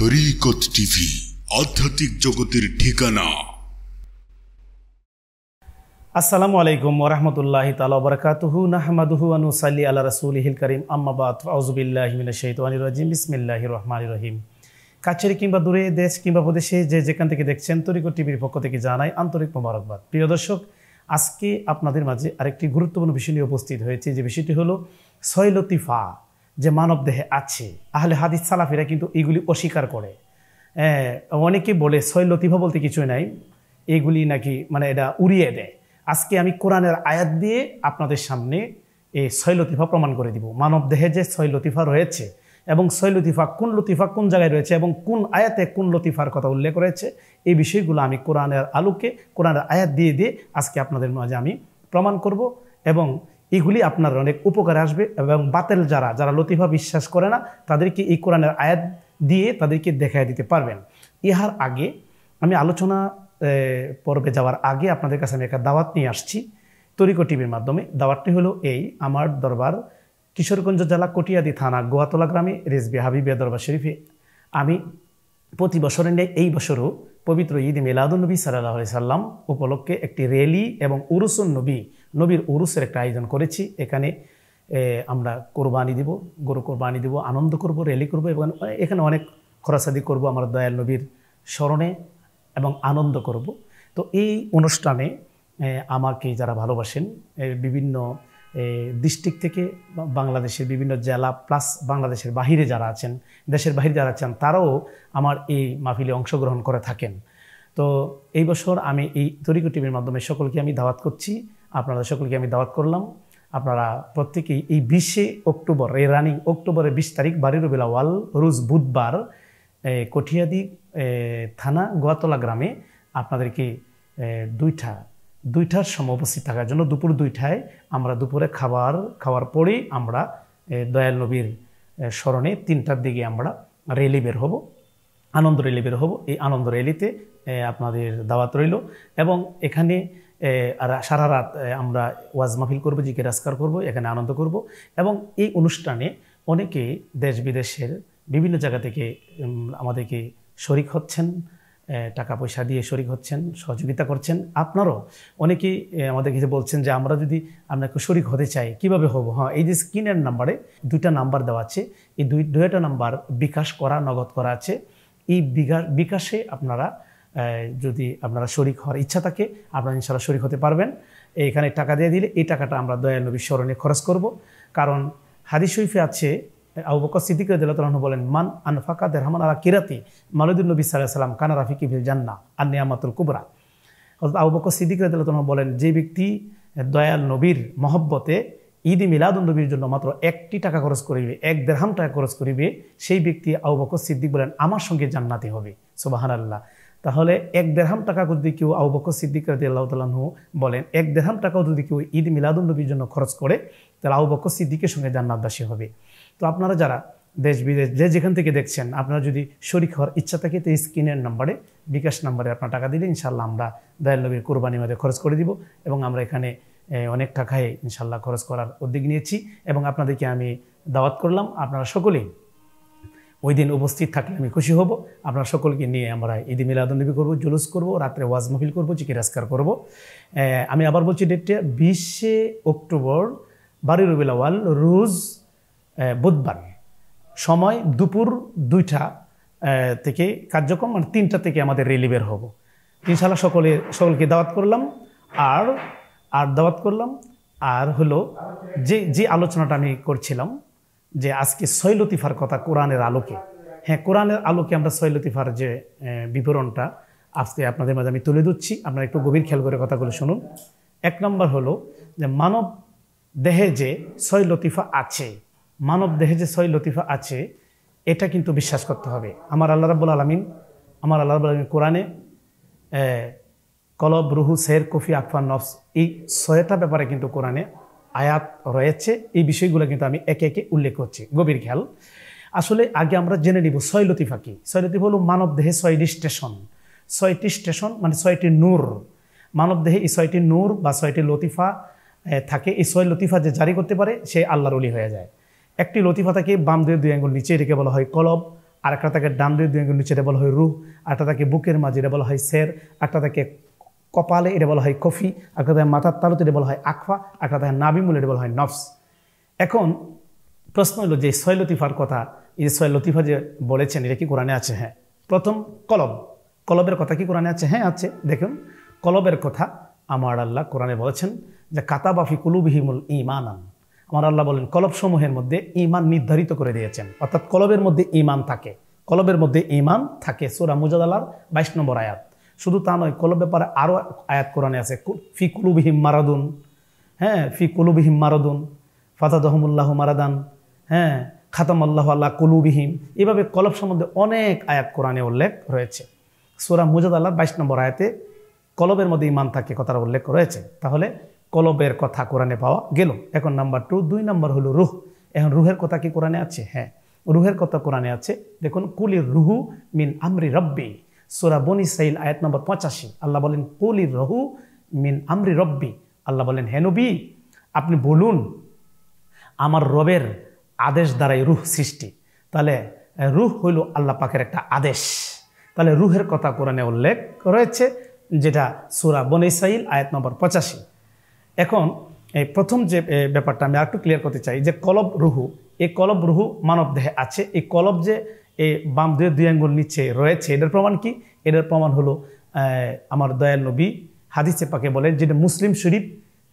তরিকত টিভি আধ্যাত্মিক জগতের ঠিকানা আসসালামু আলাইকুম ওরহমতুল্লাহি তালাবরকাতুহু নাহমাদুহু আনুসাল্লি আল্লাহ রসুলহিল করিম আম্মাবাদ ফাউজুবিল্লাহমিনাশাহিদানিরাজিম বিসমিল্লাহ রহমান রহিম কাছের কিংবা দূরে দেশ কিংবা প্রদেশে যে যেখান থেকে দেখছেন তরিকো টিভির পক্ষ থেকে জানাই আন্তরিক মোবারকবাদ প্রিয় দর্শক আজকে আপনাদের মাঝে আরেকটি গুরুত্বপূর্ণ বিষয় নিয়ে উপস্থিত হয়েছে যে বিষয়টি হলো সৈলতিফা যে মানব দেহে আছে আহলে হাদিস সালাফিরা কিন্তু এগুলি অস্বীকার করে হ্যাঁ, অনেকে বলে সৈলতিফা বলতে কিছুই নাই এগুলি নাকি মানে এটা উড়িয়ে দেয় আজকে আমি কোরআনের আয়াত দিয়ে আপনাদের সামনে এই সৈলতিফা প্রমাণ করে দিব মানব দেহে যে সৈলতিফা রয়েছে এবং সৈ লতিফা কোন লতিফা কোন জায়গায় রয়েছে এবং কোন আয়াতে কোন লতিফার কথা উল্লেখ রয়েছে এই বিষয়গুলো আমি কোরআনের আলোকে কোরআনের আয়াত দিয়ে দিয়ে আজকে আপনাদের মাঝে আমি প্রমাণ করব এবং এগুলি আপনার অনেক উপকারে আসবে এবং বাতেল যারা যারা লতিফা বিশ্বাস করে না তাদেরকে এই কোরআনের আয়াত দিয়ে তাদেরকে দেখায় দিতে পারবেন ইহার আগে আমি আলোচনা পর্বে যাওয়ার আগে আপনাদের কাছে আমি একটা দাওয়াত নিয়ে আসছি তরিকো টিভির মাধ্যমে দাওয়াতটি হলো এই আমার দরবার কিশোরগঞ্জ জেলা কটিয়াদি থানা গোয়াতলা গ্রামে রেজবি হাবিব দরবার শরীফে আমি প্রতি বছরের ন্যায় এই বছরও পবিত্র ঈদ মিলাদুলনবী সাল্লাহ সাল্লাম উপলক্ষে একটি র্যালি এবং উরুসুন নবী নবীর উরুসের একটা আয়োজন করেছি এখানে আমরা কোরবানি দিব গরু কোরবানি দিব আনন্দ করব র্যালি করব এবং এখানে অনেক খরাসাদি করব আমার দয়াল নবীর স্মরণে এবং আনন্দ করব তো এই অনুষ্ঠানে আমাকে যারা ভালোবাসেন বিভিন্ন ডিস্ট্রিক্ট থেকে বাংলাদেশের বিভিন্ন জেলা প্লাস বাংলাদেশের বাহিরে যারা আছেন দেশের বাহিরে যারা আছেন তারাও আমার এই মাহফিলে অংশগ্রহণ করে থাকেন তো এই বছর আমি এই তরিকু টিভির মাধ্যমে সকলকে আমি দাওয়াত করছি আপনারা সকলকে আমি দাওয়াত করলাম আপনারা প্রত্যেকেই এই বিশে অক্টোবর এই রানিং অক্টোবরের বিশ তারিখ বাড়ির বেলাওয়াল রোজ বুধবার কঠিয়াদি থানা গোয়াতলা গ্রামে আপনাদেরকে দুইটা দুইটার সময় উপস্থিত থাকার জন্য দুপুর দুইটায় আমরা দুপুরে খাবার খাওয়ার পরেই আমরা দয়াল নবীর স্মরণে তিনটার দিকে আমরা রেলি বের হব আনন্দ রেলি বের হব এই আনন্দ রেলিতে আপনাদের দাওয়াত রইল এবং এখানে আর সারা রাত আমরা ওয়াজ মাহফিল করবো জিকে রাজকার করব এখানে আনন্দ করব এবং এই অনুষ্ঠানে অনেকে দেশ বিদেশের বিভিন্ন জায়গা থেকে আমাদেরকে শরিক হচ্ছেন টাকা পয়সা দিয়ে শরিক হচ্ছেন সহযোগিতা করছেন আপনারও অনেকেই আমাদের কিছু বলছেন যে আমরা যদি আপনাকে শরিক হতে চাই কিভাবে হব হ্যাঁ এই যে স্ক্রিনের নাম্বারে দুইটা নাম্বার দেওয়া আছে এই দুই দুইটা নাম্বার বিকাশ করা নগদ করা আছে এই বিকাশে আপনারা যদি আপনারা শরিক হওয়ার ইচ্ছা থাকে আপনারা ইনশাল্লাহ শরিক হতে পারবেন এখানে টাকা দিয়ে দিলে এই টাকাটা আমরা দয়াল নবী স্মরণে খরচ করব কারণ হাদিস শরীফে আছে আবু বকর সিদ্দিক রাজু বলেন মান আনফাকা দেরহমান আলা কিরাতি মালুদ্দিন নবী সাল্লাহ সাল্লাম কানা রাফিকি ফিল জান্না আর নিয়ামাতুল কুবরা হজরত আবু বকর সিদ্দিক রাজু বলেন যে ব্যক্তি দয়াল নবীর মহব্বতে ঈদ মিলাদ নবীর জন্য মাত্র একটি টাকা খরচ করিবে এক দেড়হাম টাকা খরচ করিবে সেই ব্যক্তি আবু সিদ্দিক বলেন আমার সঙ্গে জান্নাতি হবে সুবাহান আল্লাহ তাহলে এক দেড়হাম টাকা যদি কেউ আউ বকর সিদ্দিক রাজি আল্লাহ বলেন এক দেড়হাম টাকাও যদি কেউ ঈদ মিলাদুল নবীর জন্য খরচ করে তাহলে আউ বকর সিদ্দিকের সঙ্গে জান্নাতবাসী হবে তো আপনারা যারা দেশ বিদেশ যে যেখান থেকে দেখছেন আপনার যদি শরিক হওয়ার ইচ্ছা থাকে তো স্ক্রিনের নাম্বারে বিকাশ নাম্বারে আপনার টাকা দিলে ইনশাল্লাহ আমরা দয়াল নবীর কোরবানি মাঝে খরচ করে দিব এবং আমরা এখানে অনেক টাকায় ইনশাল্লাহ খরচ করার উদ্যোগ নিয়েছি এবং আপনাদেরকে আমি দাওয়াত করলাম আপনারা সকলেই ওই দিন উপস্থিত থাকলে আমি খুশি হব আপনারা সকলকে নিয়ে আমরা ঈদ মিলাদনবী করব জুলুস করব রাত্রে ওয়াজ মহিল করবো চিকিরাজকার করব আমি আবার বলছি ডেটটা বিশে অক্টোবর বারি রবিলাওয়াল আওয়াল রোজ বুধবার সময় দুপুর দুইটা থেকে কার্যক্রম মানে তিনটা থেকে আমাদের রেলি বের হবো ইনশাল্লাহ সকলে সকলকে দাওয়াত করলাম আর আর দাওয়াত করলাম আর হলো যে যে আলোচনাটা আমি করছিলাম যে আজকে সৈলতিফার কথা কোরআনের আলোকে হ্যাঁ কোরআনের আলোকে আমরা সৈলতিফার যে বিবরণটা আজকে আপনাদের মাঝে আমি তুলে ধরছি আপনারা একটু গভীর খেয়াল করে কথাগুলো শুনুন এক নম্বর হলো যে মানব দেহে যে সৈলতিফা আছে মানব দেহে যে সৈলতিফা আছে এটা কিন্তু বিশ্বাস করতে হবে আমার আল্লাহ রাবুল আলমিন আমার আল্লাহ রাবুল আলমিন কোরআনে কলব রুহু সের কফি আকফা নফস এই ছয়টা ব্যাপারে কিন্তু কোরআনে আয়াত রয়েছে এই বিষয়গুলো কিন্তু আমি একে একে উল্লেখ করছি গভীর খেয়াল আসলে আগে আমরা জেনে নিব ছয় লতিফা কি সৈলতিফ হল মানব দেহে ছয়টি স্টেশন ছয়টি স্টেশন মানে ছয়টি নূর মানব দেহে এই ছয়টি নূর বা ছয়টি লতিফা থাকে এই ছয় লতিফা যে জারি করতে পারে সে আল্লাহর অলি হয়ে যায় একটি লতিফা থাকে বাম দিয়ে দুই আঙ্গুল নিচে রেখে বলা হয় কলব একটা তাকে ডান দিয়ে দুই আঙ্গুল নিচে রে বলা হয় রুহ আরেকটা তাকে বুকের মাঝে রে বলা হয় সের একটা তাকে কপালে এটা বলা হয় কফি আকরাতায় মাথার তালুতে এটা বলা হয় আখফা আকরাতায় নাবিমুল এটা বলা হয় নফস এখন প্রশ্ন হলো যে সৈয় লতিফার কথা এই সৈয় লতিফা যে বলেছেন এটা কি কোরআনে আছে হ্যাঁ প্রথম কলব কলবের কথা কি কোরআনে আছে হ্যাঁ আছে দেখুন কলবের কথা আমার আল্লাহ কোরআনে বলেছেন যে কাতাবাফি কুলুবিহিমুল ইমান আমার আল্লাহ বলেন কলবসমূহের মধ্যে ইমান নির্ধারিত করে দিয়েছেন অর্থাৎ কলবের মধ্যে ইমান থাকে কলবের মধ্যে ইমান থাকে সুরা মুজাদালার বাইশ নম্বর আয়াত শুধু তা নয় কলব ব্যাপারে আরও আয়াত কোরআনে আছে ফি কুলুবিহিম মারাদুন হ্যাঁ ফি কুলুবিহিম মারাদুন দহমুল্লাহ মারাদান হ্যাঁ খাতাম আল্লাহ আল্লাহ কুলুবিহীন এভাবে কলব সম্বন্ধে অনেক আয়াত কোরআনে উল্লেখ রয়েছে সুরা মুজাদ আল্লাহ বাইশ নম্বর আয়াতে কলবের মধ্যে ইমান থাকে কথার উল্লেখ রয়েছে তাহলে কলবের কথা কোরআনে পাওয়া গেল এখন নাম্বার টু দুই নম্বর হলো রুহ এখন রুহের কথা কি কোরআনে আছে হ্যাঁ রুহের কথা কোরআনে আছে দেখুন কুলির রুহু মিন আমরি রব্বি সোরা বনি সাইল আয়াত নম্বর পঁচাশি আল্লাহ বলেন কুলি রহু মিন আমরি রব্বি আল্লাহ বলেন হেনবি আপনি বলুন আমার রবের আদেশ দ্বারাই রুহ সৃষ্টি তাহলে রুহ হইল আল্লাহ পাকের একটা আদেশ তাহলে রুহের কথা কোরআনে উল্লেখ রয়েছে যেটা সুরা বন ইসাইল আয়াত নম্বর পঁচাশি এখন এই প্রথম যে ব্যাপারটা আমি আরেকটু ক্লিয়ার করতে চাই যে কলব রুহু এই কলব রুহু মানব দেহে আছে এই কলব যে এই বাম দুয়ের দুই আঙ্গুল নিচে রয়েছে এটার প্রমাণ কি এটার প্রমাণ হলো আমার দয়াল নবী হাদিসে পাকে বলেন যেটা মুসলিম শরীফ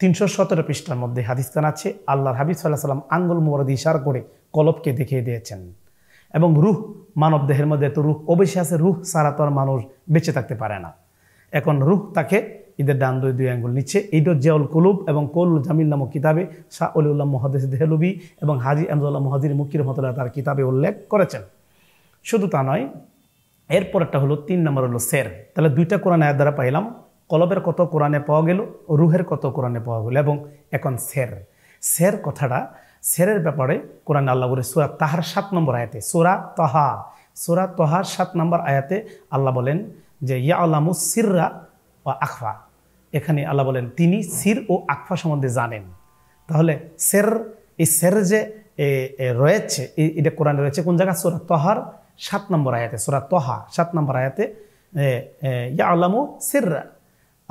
তিনশো সতেরো পৃষ্ঠার মধ্যে হাদিস খান আছে আল্লাহর হাবিব সাল্লাহ সাল্লাম আঙ্গুল মোবারদ ইশার করে কলবকে দেখিয়ে দিয়েছেন এবং রুহ মানব দেহের মধ্যে তো রুহ অবশ্যই আছে রুহ সারা তো আর মানুষ বেঁচে থাকতে পারে না এখন রুহ তাকে ঈদের ডান দুই দুই আঙ্গুল নিচ্ছে এইটা জিয়াউল কুলুব এবং কৌল জামিল নামক কিতাবে শাহ অলিউল্লাহ মহাদেশ দেহলুবি এবং হাজি আমজুল্লাহ মহাদির মুকির রহমতুল্লাহ তার কিতাবে উল্লেখ করেছেন শুধু তা নয় এরপর একটা হলো তিন নম্বর হলো সের তাহলে দুইটা কোরআন আয়ের দ্বারা পাইলাম কলবের কত কোরআনে পাওয়া গেল রুহের কত কোরআনে পাওয়া গেল এবং এখন সের সের কথাটা সেরের ব্যাপারে কোরআন আল্লাহ বলে সুরা তাহার সাত নম্বর আয়াতে সুরা তহা সুরা তহার সাত নম্বর আয়াতে আল্লাহ বলেন যে ইয়া আল্লামু সিররা ও আখফা এখানে আল্লাহ বলেন তিনি সির ও আখফা সম্বন্ধে জানেন তাহলে সের এই সের যে রয়েছে এটা কোরআনে রয়েছে কোন জায়গা সুরা তহার সাত নম্বর আয়াতে সুরা তহা সাত নম্বর আয়াতে ইয়া আল্লামু সিররা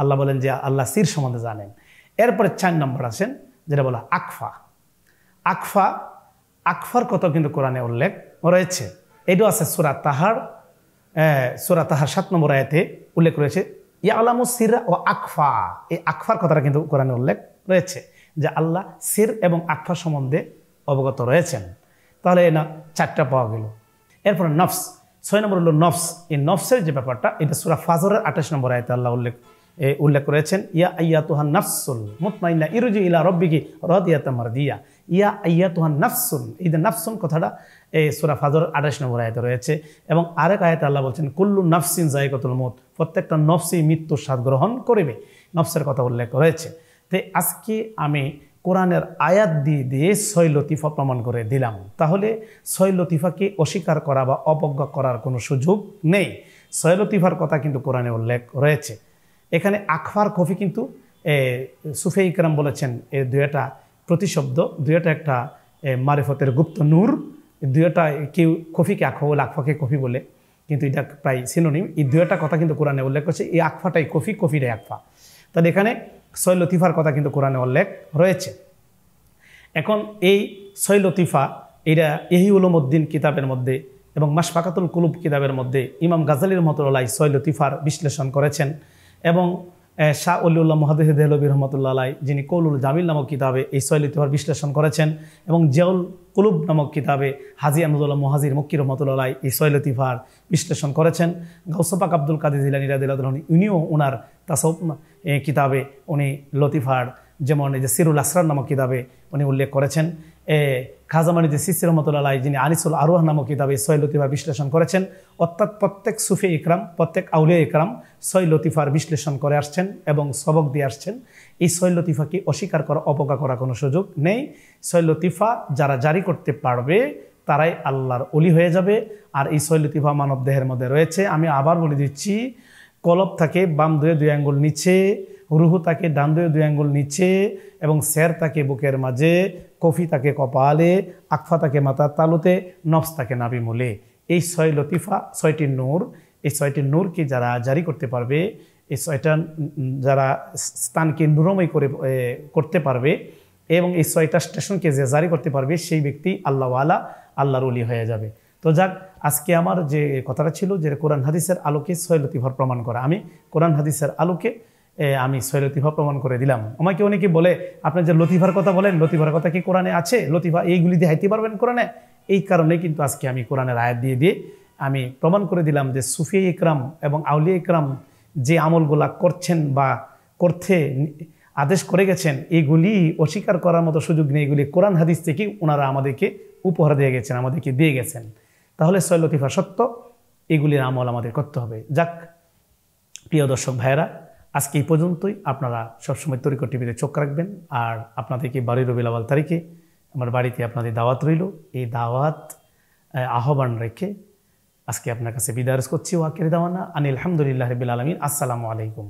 আল্লাহ বলেন যে আল্লাহ সির সম্বন্ধে জানেন এরপরে চার নম্বর আসেন যেটা বলা আকফা আকফা আকফার কথা কিন্তু কোরআনে উল্লেখ রয়েছে এটাও আছে সুরা তাহার সুরা তাহার সাত নম্বর আয়াতে উল্লেখ রয়েছে ইয়া আলামু সিররা ও আকফা এই আকফার কথাটা কিন্তু কোরআনে উল্লেখ রয়েছে যে আল্লাহ সির এবং আকফা সম্বন্ধে অবগত রয়েছেন তাহলে না চারটা পাওয়া গেল এরপরে নফস ছয় নম্বর হলো নফস এই নফসের যে ব্যাপারটা এটা সুরা ফাজরের আঠাশ নম্বর আয়তে আল্লাহ উল্লেখ উল্লেখ করেছেন ইয়া আইয়া তুহান নাফসুল মুতমাইনা ইরুজি ইলা রব্বিকি কি মারদিয়া ইয়া আইয়া তোহান নাফসুল এই যে নফসুল কথাটা এই সুরা ফাজরের আঠাশ নম্বর আয়তে রয়েছে এবং আরেক আয়তে আল্লাহ বলছেন কুল্লু নফসিন জায়গতুল মত প্রত্যেকটা নফসি মৃত্যুর স্বাদ গ্রহণ করিবে নফসের কথা উল্লেখ রয়েছে তে আজকে আমি কোরআনের আয়াত দিয়ে দিয়ে ছয় লতিফা প্রমাণ করে দিলাম তাহলে ছয় লতিফাকে অস্বীকার করা বা অবজ্ঞা করার কোনো সুযোগ নেই ছয় লতিফার কথা কিন্তু কোরআনে উল্লেখ রয়েছে এখানে আখফার কফি কিন্তু সুফে ইকরাম বলেছেন এ দুয়েটা প্রতিশব্দ দুয়েটা একটা মারিফতের গুপ্ত নূর দুয়েটা কেউ কফিকে আখ বলে আখফাকে কফি বলে কিন্তু এটা প্রায় সিনোনিম এই দুয়েটা কথা কিন্তু কোরআনে উল্লেখ করছে এই আখফাটাই কফি কফিটাই আখফা তাহলে এখানে সৈল লতিফার কথা কিন্তু কোরআনে উল্লেখ রয়েছে এখন এই সৈল লতিফা এটা এহি উদ্দিন কিতাবের মধ্যে এবং মাসফাকাতুল কুলুব কিতাবের মধ্যে ইমাম গাজালির মতলাই সৈল লতিফার বিশ্লেষণ করেছেন এবং শাহ অলিউল্লাহ মহাদিস দেহলবী রহমতুল্লাহ যিনি কৌলুল জামিল নামক কিতাবে এই সৈল লতিফার বিশ্লেষণ করেছেন এবং জেউল কুলুব নামক কিতাবে হাজি আহমদুল্লাহ মহাজির মক্কির রহমতুল্লাহ এই সৈলতিফার বিশ্লেষণ করেছেন গৌসফাক আব্দুল কাদির জিলানি রাদিল্লাহন উনিও ওনার তাসব কিতাবে উনি লতিফার যেমন এই যে সিরুল আসরার নামক কিতাবে উনি উল্লেখ করেছেন খাজামানিজি সিসির রহমতুল্লাহ যিনি আনিসুল আরোহ নামক কিতাবে সৈয় লতিফা বিশ্লেষণ করেছেন অর্থাৎ প্রত্যেক সুফি ইকরাম প্রত্যেক আউলিয়া ইকরাম সৈয় লতিফার বিশ্লেষণ করে আসছেন এবং সবক দিয়ে আসছেন এই সৈয় লতিফাকে অস্বীকার করা অপকা করা কোনো সুযোগ নেই সৈয় লতিফা যারা জারি করতে পারবে তারাই আল্লাহর অলি হয়ে যাবে আর এই সৈয় লতিফা মানব দেহের মধ্যে রয়েছে আমি আবার বলে দিচ্ছি কলব থাকে বাম দুয়ে দুই আঙ্গুল নিচে রুহু তাকে ডান্দে দুই আঙ্গুল নিচে এবং স্যার তাকে বুকের মাঝে কফি তাকে কপালে আকফা তাকে মাথার তালুতে নফস তাকে নাবি মুলে এই ছয় লতিফা ছয়টি নূর এই ছয়টি নূরকে যারা জারি করতে পারবে এই ছয়টা যারা স্থানকে নুরময় করে করতে পারবে এবং এই ছয়টা স্টেশনকে যে জারি করতে পারবে সেই ব্যক্তি আল্লাহওয়ালা আল্লাহর উলি হয়ে যাবে তো যাক আজকে আমার যে কথাটা ছিল যে কোরআন হাদিসের আলোকে ছয় লতিফার প্রমাণ করা আমি কোরআন হাদিসের আলোকে আমি সৈয় লতিফা প্রমাণ করে দিলাম আমাকে অনেকে বলে আপনি যে লতিফার কথা বলেন লতিফার কথা কি কোরআনে আছে লতিফা এইগুলি দিয়ে হাইতে পারবেন কোরআনে এই কারণে কিন্তু আজকে আমি কোরআনের আয়াত দিয়ে দিয়ে আমি প্রমাণ করে দিলাম যে সুফি ইকরাম এবং আউলি ইকরাম যে আমলগুলা করছেন বা করতে আদেশ করে গেছেন এগুলি অস্বীকার করার মতো সুযোগ নেই এগুলি কোরআন হাদিস থেকে ওনারা আমাদেরকে উপহার দিয়ে গেছেন আমাদেরকে দিয়ে গেছেন তাহলে সৈয় লতিফা সত্য এগুলির আমল আমাদের করতে হবে যাক প্রিয় দর্শক ভাইয়েরা আজকে এই পর্যন্তই আপনারা সবসময় তরিকর টিভিতে চোখ রাখবেন আর আপনাদেরকে বারোই রবি তারিখে আমার বাড়িতে আপনাদের দাওয়াত রইল এই দাওয়াত আহ্বান রেখে আজকে আপনার কাছে বিদায় করছি ওয়াকের দাওয়ানা আনিল আলহামদুলিল্লাহ রবিল আলমিন আসসালামু আলাইকুম